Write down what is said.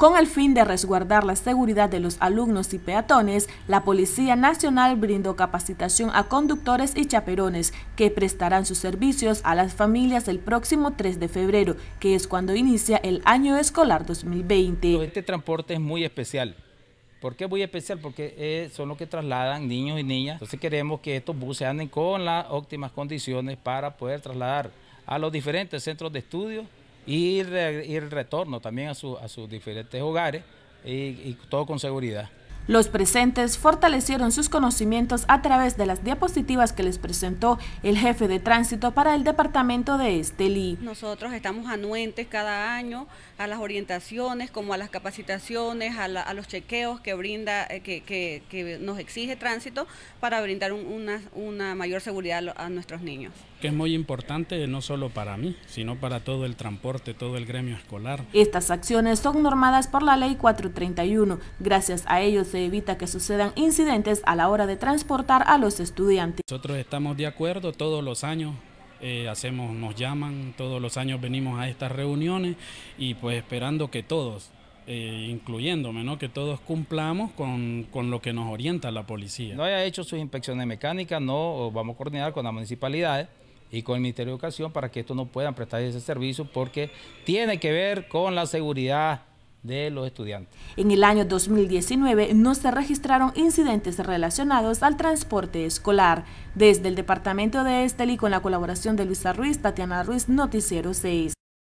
Con el fin de resguardar la seguridad de los alumnos y peatones, la Policía Nacional brindó capacitación a conductores y chaperones que prestarán sus servicios a las familias el próximo 3 de febrero, que es cuando inicia el año escolar 2020. Este transporte es muy especial. ¿Por qué muy especial? Porque eh, son los que trasladan niños y niñas. Entonces queremos que estos buses anden con las óptimas condiciones para poder trasladar a los diferentes centros de estudio y, el retorno también a, sus diferentes hogares y todo con seguridad. Los presentes fortalecieron sus conocimientos a través de las diapositivas que les presentó el jefe de tránsito para el departamento de Estelí. Nosotros estamos anuentes cada año a las orientaciones, como a las capacitaciones, a, los chequeos que brinda, eh, que, nos exige tránsito para brindar una, una mayor seguridad a nuestros niños. Que es muy importante no solo para mí, sino para todo el transporte, todo el gremio escolar. Estas acciones son normadas por la ley 431. Gracias a ellos. se evita que sucedan incidentes a la hora de transportar a los estudiantes. Nosotros estamos de acuerdo todos los años. Eh, hacemos, nos llaman, todos los años venimos a estas reuniones y pues esperando que todos, eh, incluyéndome, ¿no? que todos cumplamos con, con, lo que nos orienta la policía. No haya hecho sus inspecciones mecánicas, no vamos a coordinar con las municipalidades y con el Ministerio de Educación para que estos no puedan prestar ese servicio porque tiene que ver con la seguridad de los estudiantes. En el año 2019 no se registraron incidentes relacionados al transporte escolar. Desde el Departamento de Estelí, con la colaboración de Luisa Ruiz, Tatiana Ruiz, Noticiero 6.